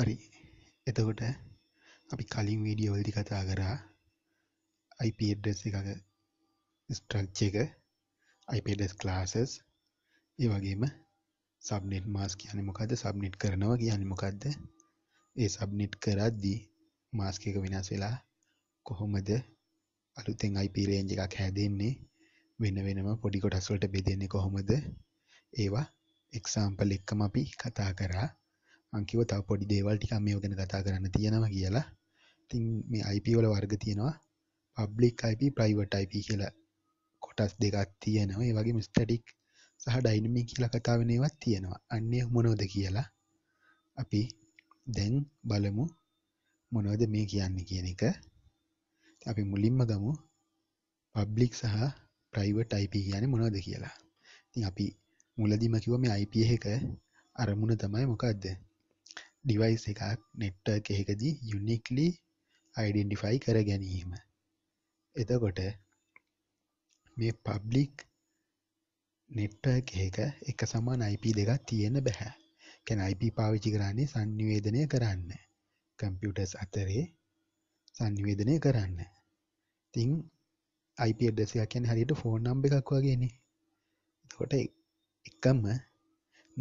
හරි එතකොට අපි කලින් වීඩියෝවලදි කතා කරා IP address එකක structure එක IP address classes ඒ වගේම subnet mask කියන්නේ මොකද්ද subnet කරනවා කියන්නේ මොකද්ද ඒ subnet කරද්දී mask එක වෙනස් වෙලා කොහොමද අලුතෙන් IP range එකක් හැදෙන්නේ වෙන වෙනම පොඩි කොටස් වලට බෙදෙන්නේ කොහොමද ඒවා එක්සාම්පල් එකම අපි කතා කරා මංකිව තව පොඩි දේවල් ටික මේ ගැන කතා කරන්න තියෙනවා කියලා තින් මේ අයිපවල වර්ග තියෙනවා පබ්ලික් අයිප ප්‍රයිවට අයිප කියලා කොටස් දෙකක් තියෙනවා ඒ වගේ මිස්ටටික් සහ ඩයිනමි කියලා කතාවනේවත් තියෙනවා අන්නේ මොනෝද කියලා අපි දැන් බලමු මොනවද මේ කියන්නේ කියන එක අපි මුලින්ම ගමු පබ්ලික් සහ ප්‍රයිවට අයිප කියන්නේ මොනවද කියලා ඉතින් අපි මුලදිම කිව්ව මේ අයිප එක අරමුණ තමයි මොකක්ද ඩිවයිස් එකක් නෙට්ටර් එකකදී යුනික්ලි අයිඩෙන්ටිෆයි කර ගැනීම එතකොට මේ පබ්ලික් නෙට්ටර් එක එක සමාන IP දෙකක් තියෙන බැහැ කැන IP පාවිච්චි කරන්නේ සංනිවේදනය කරන්න කම්පියුටස් අතරේ සංනිවේදනය කරන්න තිං IP ඩෙසයක් කියන හරියට ෆෝන් නම්බ එකක් වගේන කොට එකම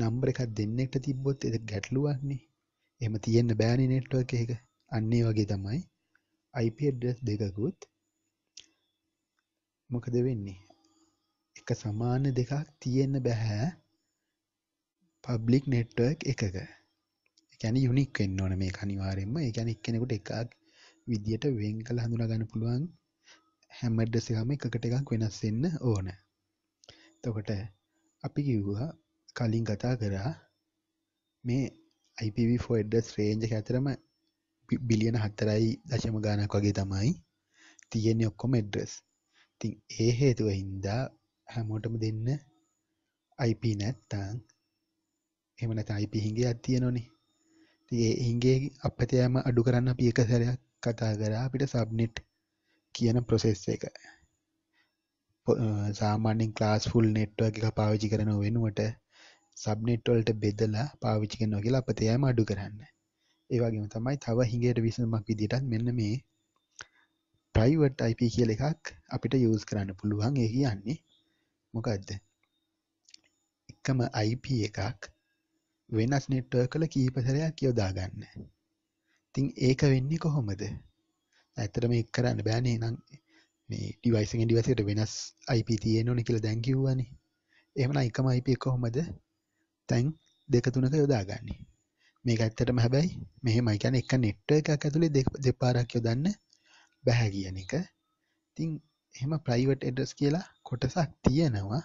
නම්බර එකක් දෙන්නෙක්ට තිබ්බොත් එ ගැටලුවන්නේ එම තියෙන්න්න බෑනි නෙට්ුවක් එක අන්නේ වගේ තමයි අයිපඩස් දෙකකුත් මොකද වෙන්නේ එක සමාන දෙකක් තියෙන්න බැහැ පබ්ලික් නෙට්ුවක් එකක එකැන යුනික් වෙන්න ඕන මේ කනිවාරෙන්ම එකැන එක්කෙනෙකුට එකක් විදියට වෙන් කළ හඳුනා ගන්න පුළුවන් හැමඩ්ඩසකම එකකට එකක් වෙනස්වෙන්න ඕන තොකට අපි කිව්වා කලින් කතා කරා මේ IPv4 එඩස් රේන්ජ ඇතරම බිලියන හත්තරයි දශම ගානක් වගේ තමයි තියෙන්නේ ඔක්කොම එඩ්‍රස් තින් ඒ හේතුව හින්දා හැමෝටම දෙන්න IP නැත්තං එම නැත IP හිගේ අත්තියනොනේ තිඒ හිගේ අපතෑම අඩු කරන්න අපි එක සැරයක් කතා කරා අපිට සබ්නෙට් කියන ප්‍රොසෙස් එක සාමාන්‍යෙන් ක්ලාස් ෆුල් නෙට්ව එක පාවිචි කරන වෙනුවට සබ්නෙට් වලට බෙදලා පාවිච්චි කරනවා කියලා අපත යෑම අඩු කරන්න. ඒ වගේම තමයි තව හිඟයට විසඳුමක් විදිහටත් මෙන්න මේ private IP කියලා එකක් අපිට use කරන්න පුළුවන්. ඒ කියන්නේ මොකද්ද? එකම IP එකක් වෙනස් network වල කීප සැරයක් යොදා ගන්න. ඉතින් ඒක වෙන්නේ කොහොමද? ඇත්තටම ඒක කරන්න බෑනේ නං මේ device එකෙන් device එකට වෙනස් IP තියෙන්න ඕනේ කියලා දැන් කිව්වනේ. එහෙමනම් එකම IP කොහොමද තැන් දෙක තුනක යොදාගන්නේ මේක ඇත්තටම හැබැයි මෙහෙමයි කියන්නේ එක net එකක් ඇතුලේ දෙපාරක් යොදන්න බෑ කියන එක. ඉතින් එහෙම private address කියලා කොටසක් තියෙනවා.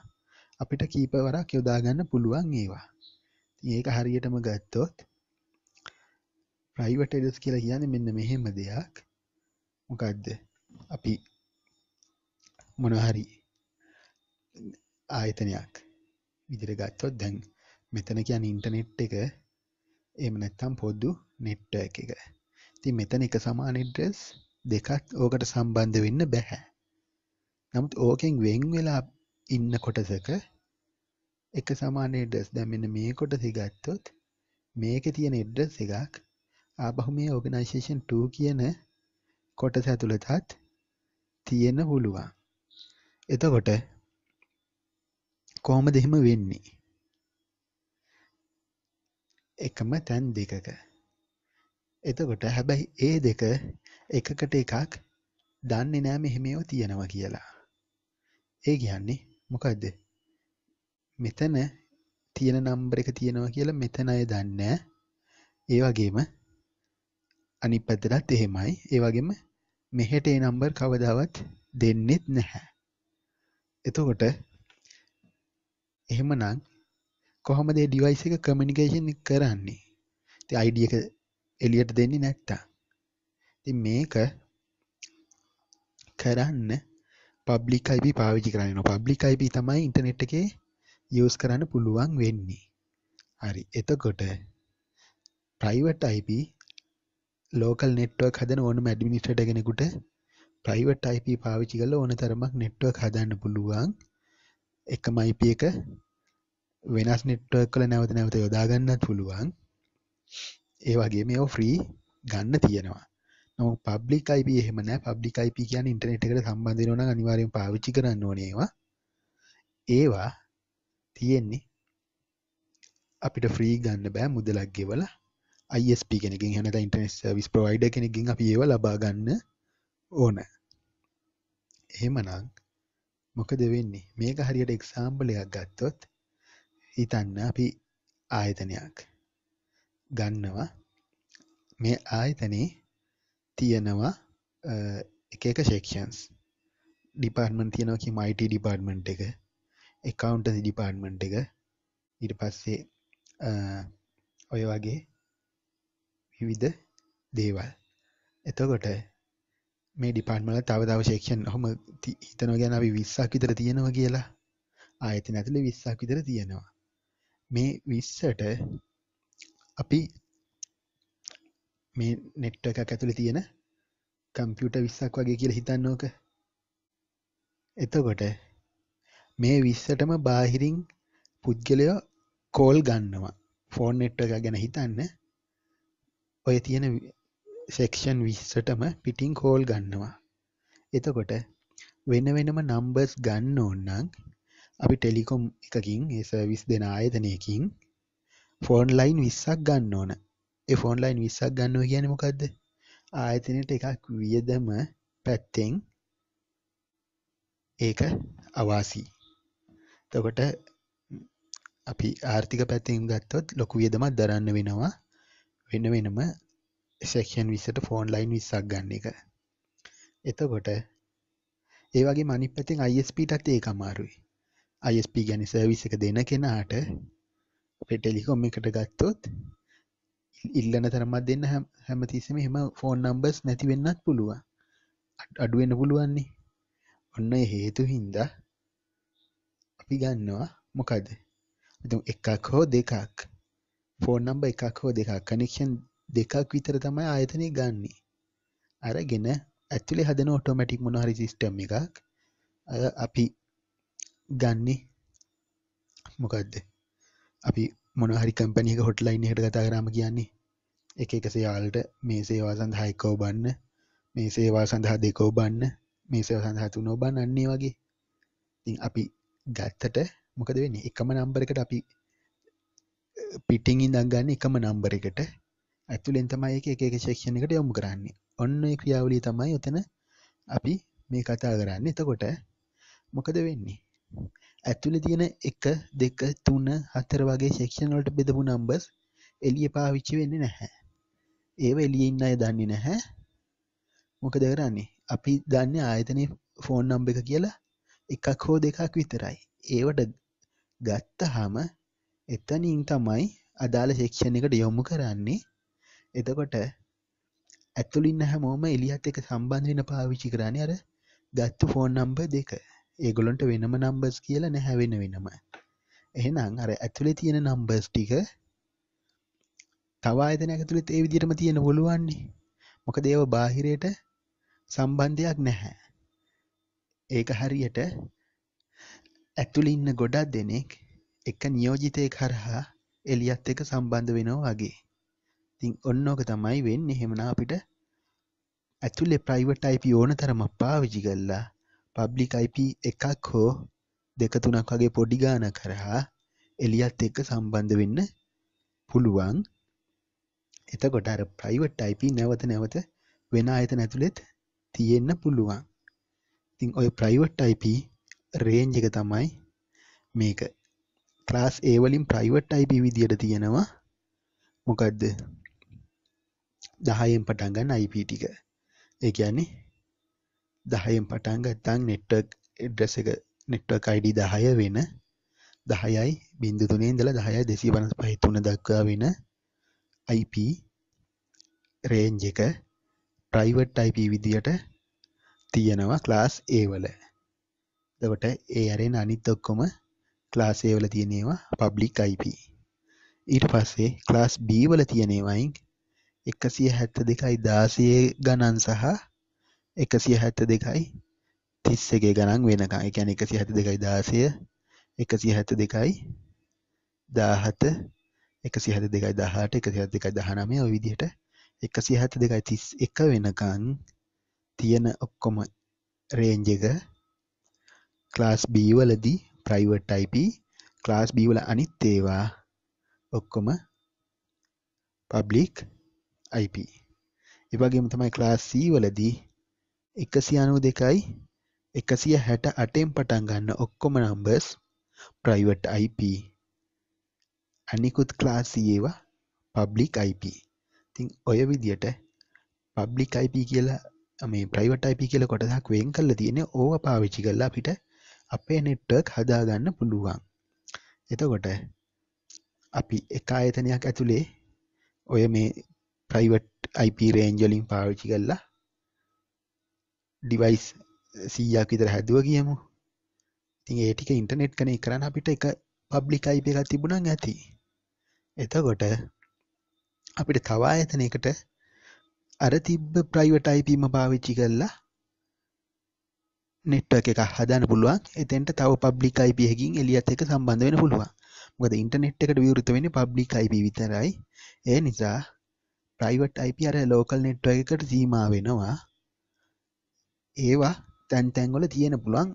අපිට කීප වරක් යොදා ගන්න පුළුවන් ඒවා. ඉතින් ඒක හරියටම ගත්තොත් private address කියලා කියන්නේ මෙන්න මෙහෙම දෙයක්. මොකද්ද? අපි මොනවා හරි ආයතනයක් විදිහට ගත්තොත් දැන් මෙතන කියන් ඉන්ටනෙට් එක එම නැත්තම් පොද්දු නෙට්ට එක ති මෙතන එක සමානෙඩ්‍රෙස් දෙකත් ඕකට සම්බන්ධ වෙන්න බැහැ නමුත් ඕකෙන් වෙන් වෙලා ඉන්න කොටසක එක සමානඩස් දැමෙන මේ කොට සිගත්තොත් මේක තියෙන එඩ්ඩස් එකක් ආබහු මේ ඕගනයිශේෂන් 2 කියන කොට සැතුළතත් තියෙන පුළුවන් එතකොට කොහොම දෙහෙම වෙන්නේ එකම තැන් දෙකක. එතකොට හැබැයි ඒ දෙක එකකට එකක් දන්නේ නෑ මෙහෙමේව තියෙනවා කියලා. ඒ කියන්නේ මොකක්ද? මෙතන තියෙන නම්බර එක තියෙනවා කියලා මෙතන අය දන්නේ ඒ වගේම අනිත් පැත්තටත් එහෙමයි. ඒ වගේම මෙහෙට ඒ නම්බර් කවදාවත් දෙන්නෙත් නැහැ. එතකොට එහෙමනම් කොහොමද මේ ඩිවයිස් එක කමියුනිකේෂන් කරන්නේ? ඉතින් ID එක එළියට දෙන්නේ නැත්තම්. ඉතින් මේක කරන්න public IP පාවිච්චි කරන්න ඕන. public IP තමයි ඉන්ටර්නෙට් එකේ use කරන්න පුළුවන් වෙන්නේ. හරි. එතකොට private IP local network හදන ඕනම administrator කෙනෙකුට private IP පාවිච්චි කරලා ඕන තරමක් network හදන්න පුළුවන්. එකම IP එක වෙනස් නෙට්වර්ක් කළ නැවත නැවත යොදාගන්නත් පුළුවන් ඒ වගේ මේ ෆ්‍රී ගන්න තියෙනවා නමු පබ්ලික් IP එහෙම නෑ පබ්ලික් IP කියන්නේ ඉන්ටර්නෙට් එකට සම්බන්ධ වෙනවා නම් අනිවාර්යයෙන් පාවිච්චි කරන්න ඕනේ ඒවා. ඒවා තියෙන්නේ අපිට ෆ්‍රී ගන්න බෑ මුදලක් ගෙවලා ISP කෙනකින් එහෙම නැත්නම් ඉන්ටර්නෙට් සර්විස් ප්‍රොවයිඩර් කෙනකින් අපි ඒවා ලබා ගන්න ඕන. එහෙමනම් මොකද වෙන්නේ? මේක හරියට එක්සැම්පල් එකක් ගත්තොත් හිතන්න අපි ආයතනයක් ගන්නවා මේ ආයතනයේ තියෙනවා එක එක ශේක්ෂන්ස් ඩිපාර්ට්මන් තියෙනවා කිම IT ඩිපාර්ට්මන්ට් එක එකකවුන්ටසි ඩිපාර්ට්මන්ට් එක ඊට පස්සේ ඔය වගේ විවිධ දේවල් එතකොට මේ ඩිපාර්ට්මල තව තව ශේක්ෂන් හොම හිතනවා ගැන අපි විස්සක් විතර තියෙනවා කියලා ආයතන ඇතුළේ විස්සක් විතර තියෙනවා මේ විස්සට අපි මේ නෙට්ට එකක් ඇතුළි තියෙන කම්පියුට විස්සක් වගේ කියල හිතන්නෝක එතකොට මේ විස්සටම බාහිරින් පුද්ගලයෝ කෝල් ගන්නවා ෆෝන් නෙට්ට එක ගැන හිතන්න ඔය තියෙන සෙක්ෂන් විස්සටම පිටිං කෝල් ගන්නවා එතකොට වෙන වෙනම නම්බර්ස් ගන්න ඕන්නන් අපි ටෙලිකොම් එකකින් ඒ සර්විස් දෙන ආයතනයකින් ෆෝන් ලයින් විස්සක් ගන්න ඕන ඒ ෆෝන් ලයින් විස්සක් ගන්නව කියන මොකක්ද ආයතනයට එකක් වියදම පැත්තෙන් ඒක අවාසී තකොට අපි ආර්ථික පැත්තිම් ගත්තොත් ලොකු වියදමත් දරන්න වෙනවා වෙන වෙනම සෙක්ෂන් විසට ෆෝන් ලයින් විස්සක් ගන්න එක එතකොට ඒවගේ මනි පැතින් අයිස්පිටත් ඒ අමාරුයි අයිස්ප ගැන සර්විස එක දෙන කෙනාට පෙටෙලිකොම් එකට ගත්තොත් ඉල්ලන තරමත් දෙන්න හැමතිසම එම ෆෝන් නම්බස් නැති වෙන්නත් පුළුව අඩුවෙන පුළුවන්නේ ඔන්න හේතු හින්දා අපි ගන්නවා මොකද එකක් හෝ දෙකක් ෆෝන් නම්බ එකක් හෝ දෙකක් කනෙක්ෂන් දෙකක් විතර තමයි ආයතනය ගන්නේ අරගෙන ඇතුළේ හදන ඔටෝමැටික් මොනහරි සිිස්ටම් එකක් අපි ගන්නේ මොකක්ද අපි මොනහරි කම්පැනික හොට්ලයින් එකට කතා කරාම කියන්නේ එක එක සේවාලට මේ සේවා සඳහා එකෝ බන්න මේ සේවා සඳහා දෙකෝ බන්න මේ සේව සඳහා තුනෝ බන්න අන්නේ වගේ ඉතින් අපි ගත්තට මොකද වෙන්නේ එකම නම්බර එකට අපි පිටිං ඉඳන් ගන්න එකම නම්බර එකට ඇතුලෙන් තමයි එක එක ශේක්ෂණ එකට යොමු කරන්නේ ඔන්න ඒ ක්‍රියාවලිය තමයි ඔතන අපි මේ කතා කරන්නේ එතකොට මොකද වෙන්නේ ඇතුලේ තියෙන එක දෙක තුන හතර වගේ සෙක්ෂන් වලට බෙදපු නම්බර්ස් එළිය පාවිච්චි වෙන්නේ නැහැ. ඒව එළියේ ඉන්න අය දන්නේ නැහැ. මොකද කරන්නේ? අපි දන්නේ ආයතනයේ ෆෝන් නම්බර් එක කියලා එකක් හෝ දෙකක් විතරයි. ඒවට ගත්තාම එතනින් තමයි අදාළ සෙක්ෂන් එකට යොමු කරන්නේ. එතකොට ඇතුළින් හැමෝම එලියත් එක සම්බන්ධ වෙන පාවිච්චි කරන්නේ අර ගත්තු ෆෝන් නම්බර් දෙක. ඒගොලොන්ට වෙනම නම්බස් කියලා නැහැ වෙන වෙනම එහෙනම් අර ඇතුළේ තියෙන නම්බස් ටික තව ආයතන ඇතුළෙත් ඒ විදිහටම තියෙන පුළුවන්නේ මොකද ඒව බාහිරයට සම්බන්ධයක් නැහැ ඒක හරියට ඇතුළේ ඉන්න ගොඩක් දෙනෙක් එක නියෝජිතයෙක් හරහා එලියත් එක සම්බන්ධ වෙනවා වගේ ඉතින් ඔන්න ඕක තමයි වෙන්නේ එහෙමනම් අපිට ඇතුලේ ප්‍රයිවට් IP ඕන තරමක් පාවිච්චි කරලා පබ්ලික් IP එකක් හෝ දෙක තුනක් වගේ පොඩි ගාන කරහා එලියත් එක්ක සම්බන්ධ වෙන්න පුළුවන් එතකොට අර ප්‍රයිවට් IP නැවත නැවත වෙන අයතන ඇතුළෙත් තියෙන්න පුළුවන් ඉතින් ඔය ප්‍රයිවට් IP රේන්ජ් එක තමයි මේක ක්ලාස් ඒවලින් ප්‍රයිවට් IP විදියට තියෙනවා මොකක්ද දහයෙන් පටන්ගන්න අයිප ටික ඒ කියන්නේ දහයෙන් පටන්ගත්තං නෙට්ටක් ඩ්‍රෙස එක නෙට්වක් අයිඩ දහය වෙන දහයයි බින්දු තුනේ ඉඳල දහය දෙසී පනස් පහිතුන දක්වා වෙන IP රේන්ජ එක ප්‍රයිවට් IP විදියට තියෙනවා ක්ලාස් ඒවල දවට ඒ අරෙන් අනිත් ඔක්කොම ක්ලාසේවල තියනේවා පබ්ලික් IP ඊට පස්සේ ක්ලාස් බීවල තියනේවයින් එකසිය හැත්ත දෙකයි දාසයේ ගණන් සහ එකසිය හැත්ත දෙකයි තිස් එකේ ගණන් වෙනකං එකැන එකසි හැත දෙකයි දාසය එකසි හැත දෙකයි දාහත එකසි හැත දෙකයි දහට එකසි හැත් දෙකයි දහනමය විදිහට එකසි හැත දෙකයි තිස් එක වෙනකං තියෙන ඔක්කොම රේන්ජ එක ක්ලාස් බීවලදී ප්‍රයිවට් අයිප ක්ලාස් බීවල අනිත් ඒවා ඔක්කොම පබ්ලික් අයිප එවගේම තමයි ක්ලාස් සීවලදී එකසිය අනු දෙකයි එකසිය හැට අටෙන් පටන් ගන්න ඔක්කොම නම්බර්ස් ප්‍රයිවට් IP අනිකුත් ක්ලාසිඒවා පබ්ලික් IP තින් ඔය විදියට පබ්ලික් IP කියලා මේ ප්‍රයිවට IP කියල කොටදක් වෙන් කල්ල තියෙන ඕව පාවිච්චි කරලා අපිට අපේ නෙට්ටක් හදාගන්න පුළුවන් එතකොට අපි එක ආයතනයක් ඇතුළේ ඔය මේ ප්‍රයිවට් IP රේන්ජලින් පාවිච්චි කරලා ඩිවයිස් සීයක් විතර හැදුව කියමු තින් ඒටික ඉන්ටනෙට් කනෙක් කරන්න අපිට එක පබ්ලික් අයිප එකක් තිබුණන් ඇති එතකොට අපිට තවා ඇතනකට අර තිබ්බ ප්‍රයිවට අයිපීම භාවිච්චි කරලා නෙට්ව එක හදන පුළුවන් එතැන්ට තව පබ්ලික් අයිපියකින් එලියත් එක සම්බන්ධ වෙන පුළුවන් මොකද ඉන්ටනෙට් එකට විවෘත වෙන පබ්ලික් අයිප විතරයි ඒ නිසා ප්‍රයිවට් අයිප අර ලෝකල් නෙට්ව එකට සීම වෙනවා ඒවා තැන් තැන්වල තියෙන පුළුවන්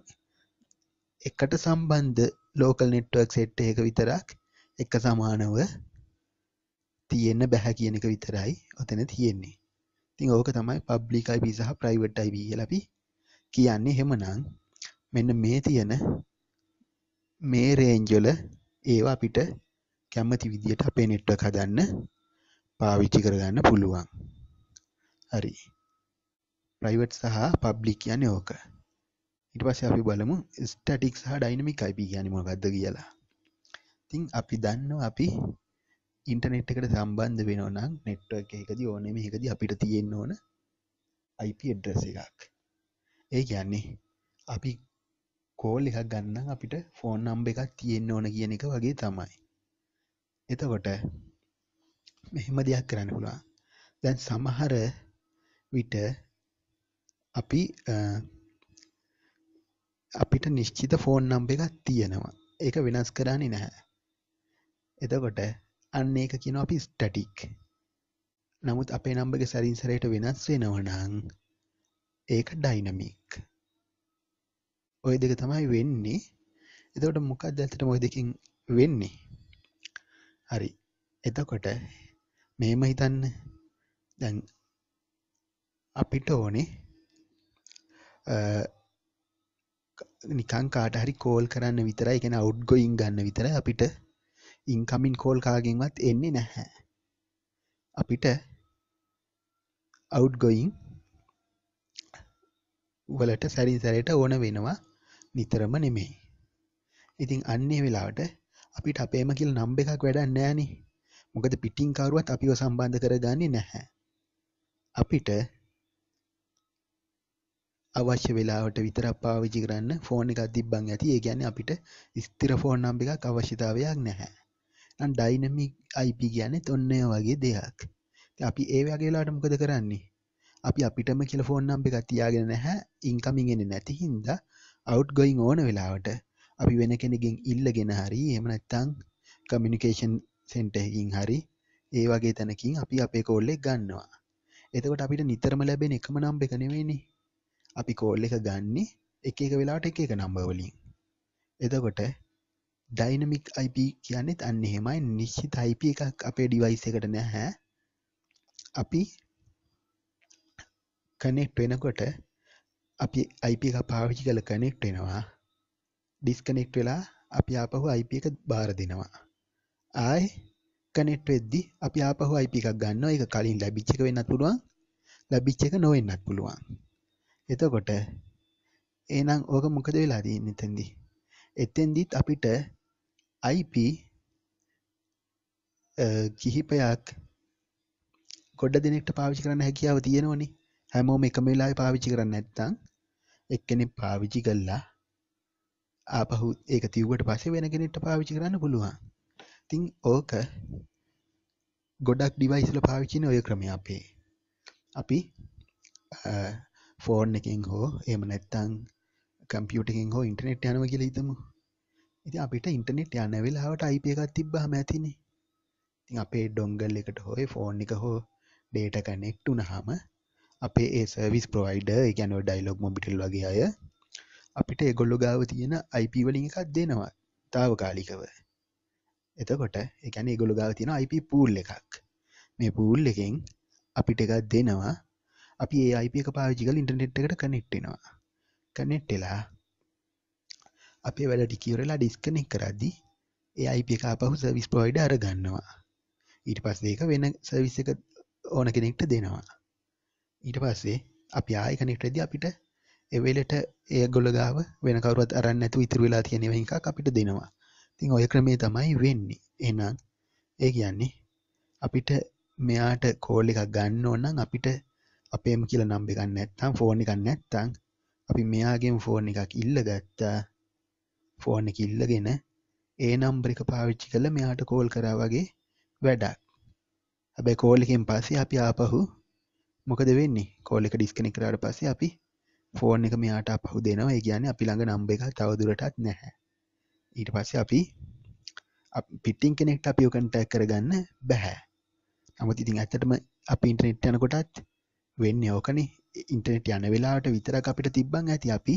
එකට සම්බන්ධ ලෝකල් නෙට්වර්ක් සෙට් එක විතරක් එක සමානව තියෙන්න බැහැ කියන එක විතරයි ඔතන තියෙන්නේ තින් ඕක තමයි පබ්ලිකයි පිසාහ ප්‍රයිවට්ටයි වී ලබි කියන්නේ හෙමනං මෙන්න මේ තියෙන මේ රේන්ජොල ඒවා අපිට කැමති විදියට අපේ නෙට්ව හදන්න පාවිච්චි කරගන්න පුළුවන් හරි ප්‍රයිවට් සහ පබ්ලික් යන ඕක ඉට පස්ස අපි බලමු ස්ටටික් සහ ඩයිනමික් අයිප කියනම ගද කියලා තින් අපි දන්න අපි ඉන්ටනෙට් එකට සම්බන්ධ වෙනනම් නෙට්ව එකද ඕනෙම එකද අපිට තියෙන්න්න ඕන අයිප එඩ්‍රස එකක් ඒ කියන්නේ අපි කෝල් එකක් ගන්න අපිට ෆෝන් නම්බ එකක් තියෙන්න්න ඕන කියන එක වගේ තමයි එතකොට මෙහෙම දෙයක් කරන්න පුළා දැන් සමහර විට අපි අපිට නිශ්චිත ෆෝන් නම්බ එකක් තියෙනවා එක වෙනස් කරන්නේ නැහැ එතකොට අන්න ඒක කියන අපි ස්ටටික් නමුත් අපේ නම්බග සැරින්සරයට වෙනස් වෙනවනං ඒක ඩයිනමික් ඔය දෙක තමයි වෙන්නේ එතකොට මොකක් දැතට මොය දෙකින් වෙන්නේ හරි එතකොට මෙම හිතන්න දැන් අපිට ඕනේ නිකං කාට හරි කෝල් කරන්න විතරයි එකෙන අවුඩ්ගොයින් ගන්න විතර අපිට ඉන්කමින් කෝල් කාගෙන්වත් එන්නේ නැහැ අපිට අවුඩ්ගොයින් වලට සැරින් සැරයට ඕන වෙනවා නිතරම නෙමෙයි ඉතින් අන්නේ වෙලාවට අපිට අපේම කියල නම්බ එකක් වැඩන්න නෑනේ මොකද පිටිංකරුවත් අපිව සම්බන්ධ කරගන්නේ නැහැ අපිට අවශ්‍ය වෙලාවට විතරක් පාවිච්චි කරන්න ෆෝන් එකක් තිබ්බන් ඇති. ඒ කියන්නේ අපිට ස්ථිර ෆෝන් නම්බර් එකක් අවශ්‍යතාවයක් නැහැ. නම් ඩයිනමික් IP කියන්නේ ඔන්න වගේ දෙයක්. අපි ඒ වගේ වෙලාවට මොකද කරන්නේ? අපි අපිටම කියලා ෆෝන් නම්බර් එකක් තියාගෙන නැහැ. ඉන්කමින් එන්නේ නැති හින්දා අවුට් ගෝයින් ඕන වෙලාවට අපි වෙන කෙනෙක්ගෙන් ඉල්ලගෙන හරි එහෙම නැත්නම් කමියුනිකේෂන් සෙන්ටර් එකකින් හරි ඒ වගේ තැනකින් අපි අපේ කෝල් එක ගන්නවා. එතකොට අපිට නිතරම ලැබෙන එකම නම්බර් එක නෙවෙයිනේ. අපි කෝල් එක ගන්නේ එක එක වෙලාට එක එක නම්බවලින් එතකොට ඩයිනමික් IP කියන්නෙත් අන්න එහෙමයි නිශ්චිත IP එකක් අපේ ඩිවයිස් එකට නැහැ අපි කනෙක්ට් වෙනකොට අපි IP එක පාවිච්චි කළ කනෙක්ට් වෙනවා ඩිස්කනෙක්ට් වෙලා අපි ආපහු IP එක බාර දෙනවා ආය කනෙක්ට් වෙද්දි අපි ආපහු IP එකක් ගන්නවා ඒක කලින් ලැබිච්ච එක වෙන්නත් පුළුවන් ලැබිච්ච එක නොවෙන්නත් පුළුවන් එතකොට එහෙනම් ඕක මොකද වෙලා තියෙන්නේ එතෙන්දි? එතෙන්දිත් අපිට IP කිහිපයක් ගොඩ දෙනෙක්ට පාවිච්චි කරන්න හැකියාව තියෙනවනේ. හැමෝම එකම වෙලාවේ පාවිච්චි කරන්නේ නැත්නම් එක්කෙනෙක් පාවිච්චි කළා ආපහු ඒක තියුවට පස්සේ වෙන කෙනෙක්ට පාවිච්චි කරන්න පුළුවන්. ඉතින් ඕක ගොඩක් ඩිවයිස් වල පාවිච්චි වෙන ওই ක්‍රමය අපේ. අපි ෆෝන් එකෙන් හෝ එම නැත්තං කම්පියුටකින් හෝ ඉන්ටනෙට් යනව කියල හිතමු ඉති අපිට ඉන්ටනෙට් යනවෙලාවට අයිප එකක් තිබ්බහම ඇතිනේ ඉතින් අපේ ඩොංගල් එකට හෝය ෆෝන් එක හෝ ඩේට කනෙක්ට උනහම අපේ ඒ සර්විස් ප්‍රවයිඩ එකැන ඩයිලොග් මොබිටල් වගේ අය අපිට එගොල්ලො ගාව තියෙන අයිප වලින් එකක් දෙනවා තාවකාලිකව එතකොට එකැන ගොළු ගාව තියෙන අයිප පූල් එකක් මේ පූල් එකෙන් අපිට එකත් දෙනවා අපි ඒ අයිප එක පාවිජිකල ඉටනෙට් එකට කනෙට්ටෙනවා කනෙට්ටෙලා අපේ වැඩ ටිකිවරලා ඩිස්කනෙක් කරද්දි ඒ අයිප එක අපහු සවිස් පොයිඩ අර ගන්නවා ඊට පස් ඒක වෙන සවිස් එක ඕන කෙනෙක්ට දෙනවා ඊට පස්සේ අපි ආය කනෙක්ටද අපිට එවෙලට ඒ ගොලගාව වෙන කවරුත් අරන්න ඇතු ඉතුර වෙලා තියෙනව එකක් අපිට දෙනවා තින් ඔය ක්‍රමේ තමයි වෙන්නේ එනම් ඒ කියන්නේ අපිට මෙයාට කෝල් එකක් ගන්න ඕනම් අපිට අපේම කියලා නම්බ එකක් නැත්තම් ෆෝන් එකක් නැත්තම් අපි මෙයාගෙන් ෆෝන් එකක් ඉල්ලගත්තා ෆෝන් එක ඉල්ලගෙන ඒ නම්බර එක පාවිච්චි කළා මෙයාට කෝල් කරා වගේ වැඩක්. හැබැයි කෝල් එකෙන් පස්සේ අපි ආපහු මොකද වෙන්නේ? කෝල් එක ඩිස්කනෙක්ට් කරාට පස්සේ අපි ෆෝන් එක මෙයාට ආපහු දෙනවා. ඒ කියන්නේ අපි ළඟ නම්බර එක තව දුරටත් නැහැ. ඊට පස්සේ අපි පිටින් කෙනෙක්ට අපිව කන්ටැක්ට් කරගන්න බෑ. නමුත් ඉතින් ඇත්තටම අපි ඉන්ටර්නෙට් යනකොටත් වෙන්නේ ඕකනේ ඉන්ටර්නෙට් යන වෙලාවට විතරක් අපිට තිබ්බන් ඇති අපි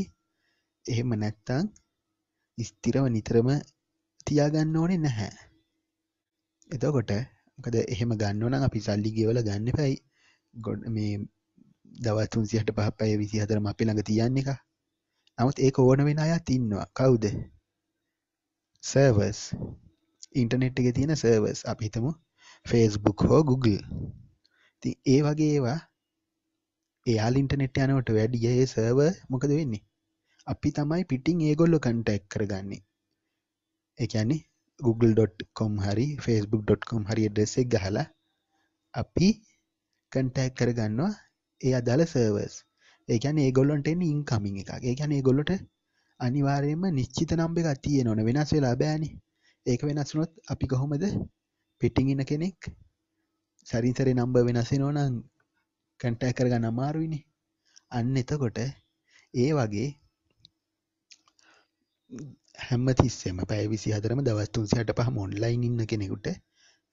එහෙම නැත්තම් ස්ථිරව නිතරම තියාගන්න ඕනේ නැහැ එතකොට මොකද එහෙම ගන්න නම් අපි සල්ලි ගෙවලා ගන්න එපයි ගොඩ මේ දවස් 365 පැය 24ම අපි ළඟ තියන්න එක. නමුත් ඒක ඕන වෙන අයත් ඉන්නවා. කවුද? සර්වර්ස්. ඉන්ටර්නෙට් එකේ තියෙන සර්වර්ස්. අපි හිතමු Facebook හෝ Google. ඉතින් ඒ වගේ ඒවා එයාල ඉන්ටනෙට් යනවට වැඩිය ඒ සර්ව මොකද වෙන්නේ අපි තමයි පිටිං ඒගොල්ලො කටැක් කරගන්නේ එකන්නේ google.com හරි facebook.com හරි ඩෙසෙක් ගහලා අපි කටැක් කරගන්නවා ඒ අදාල සර්වර්ස් ඒකන ඒගොල්ලොන්ට එන්න ඉන්කමින් එක ඒකන ඒගොල්ලොට අනිවාර්යම නිශ්චිත නම්බ එකක් තියෙන ඕන වෙනස් වෙලා බෑනි ඒක වෙනස්ුනොත් අපි කොහොමද පිටිං ඉන්න කෙනෙක් සරින්සරි නම්බ වෙනසෙනෝනං කන්ටෑ කරගන්න අමාරුයිනි අන්න එතකොට ඒ වගේ හැම තිස්සෙම පැය විසි හතරම දවස්තුන්සි හට පහ මොන්ලයින් ඉන්න කෙනෙකුට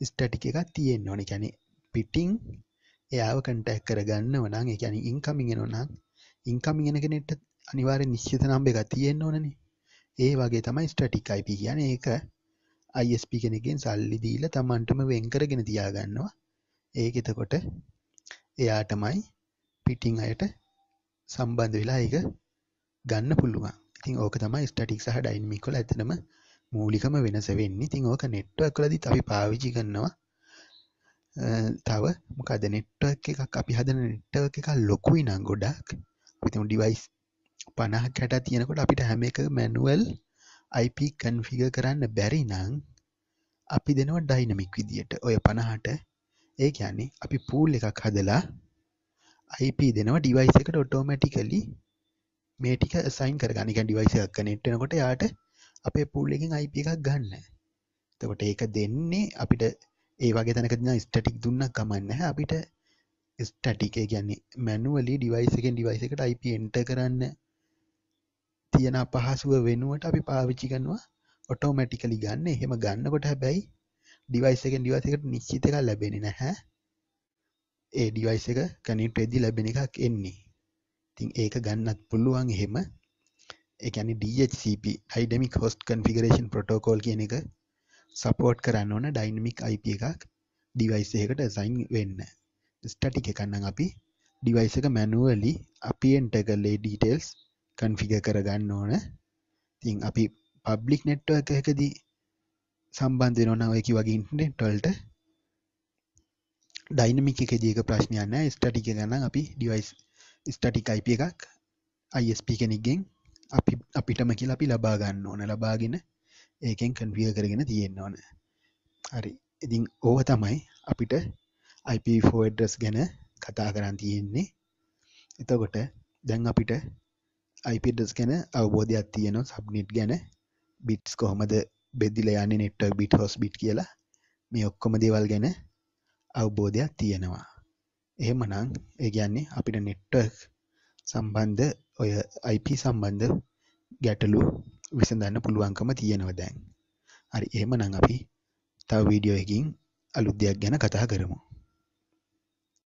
ස්ටටික එකක් තියෙන් ඕන කැනෙ පිටිං එයාව කටැක් කරගන්න වනං එකැන ඉංකමිගෙන නම් ඉංකමිගෙන කෙනෙට අනිවාර නිශ්්‍යත නම්බ එක තියෙන් ඕනනේ ඒ වගේ තමයි ස්ටටිකයිපි කියන ඒක අයිස්පි කෙනකින් සල්ලි දීල තමන්ටම වෙන්කරගෙන තියාගන්නවා ඒක එතකොට එයාටමයි පිටින් අයට සම්බන්ධ වෙලා ඒක ගන්න පුළුවන්. ඉතින් ඕක තමයි ස්ටැටික්ස් සහ ඩයිනමික්ස් වල ඇත්තටම මූලිකම වෙනස වෙන්නේ. ඉතින් ඕක network වලදීත් අපි පාවිච්චි කරනවා. තව මොකද network එකක් අපි හදන network එකක් ලොකුයි නම් ගොඩක්. අපි හිතමු device 50ක් 60ක් තියෙනකොට අපිට හැම එක manual IP configure කරන්න බැරි නම් අපි දෙනවා ඩයිනමික් විදියට. ඔය 50ට ඒ කියන්නේ අපි පූල් එකක් හදලා IP දෙනවා ඩිවයිස් එකට ඔටෝමැටිකලි මේ ටික සයින් කරගන්න එක ඩිවයිස් එකක් කනෙක්ට් වෙනකොට යාට අපේ පූල් එකෙන් IP එකක් ගන්න. එතකොට ඒක දෙන්නේ අපිට ඒ වගේ තැනකදී නම් ස්ටැටික් දුන්නක් කමක් නැහැ අපිට ස්ටැටික් ඒ කියන්නේ මැනුවලි ඩිවයිස් එකෙන් ඩිවයිස් එකට IP එන්ටර් කරන්න තියෙන අපහසුව වෙනුවට අපි පාවිච්චි කරනවා ඔටෝමැටිකලි ගන්න. එහෙම ගන්නකොට හැබැයි ඩිවයිස් එකෙන් ඩිවයිස් එකට නිශ්චිත එකක් ලැබෙන්නේ නැහැ. ඒ ඩිවයිස් එක කනෙක්ට් වෙද්දී ලැබෙන එකක් එන්නේ. ඉතින් ඒක ගන්නත් පුළුවන් එහෙම. ඒ කියන්නේ DHCP Dynamic Host Configuration Protocol කියන එක සපෝට් කරන්න ඕන Dynamic IP එකක් ඩිවයිස් එකකට assign වෙන්න. static එකක් නම් අපි ඩිවයිස් එක මැනුවලි අපි enter කරලා details configure කරගන්න ඕන. ඉතින් අපි public network එකකදී සම්බන්ධ වෙනවා ඔය කිව්වා වගේ ඉන්ටර්නෙට් වලට ඩයිනමික් එකේදී ඒක ප්‍රශ්නයක් නෑ ස්ටැටික් එක නම් අපි ඩිවයිස් ස්ටැටික් IP එකක් ISP කෙනෙක්ගෙන් අපි අපිටම කියලා අපි ලබා ගන්න ඕන ලබාගෙන ඒකෙන් කන්ෆිගර් කරගෙන තියෙන්න ඕන හරි ඉතින් ඕව තමයි අපිට IP4 address ගැන කතා කරන් තියෙන්නේ එතකොට දැන් අපිට IP address ගැන අවබෝධයක් තියෙනවා subnet ගැන bits කොහොමද බෙදිල යන්නේ නෙට්වර්ක් බිට් හොස් බිට් කියලා මේ ඔක්කොම දේවල් ගැන අවබෝධයක් තියෙනවා. එහෙමනම් ඒ කියන්නේ අපිට නෙට්වර්ක් සම්බන්ධ ඔය IP සම්බන්ධ ගැටලු විසඳන්න පුළුවන්කම තියෙනවා දැන්. හරි එහෙමනම් අපි තව වීඩියෝ එකකින් අලුත් දෙයක් ගැන කතා කරමු.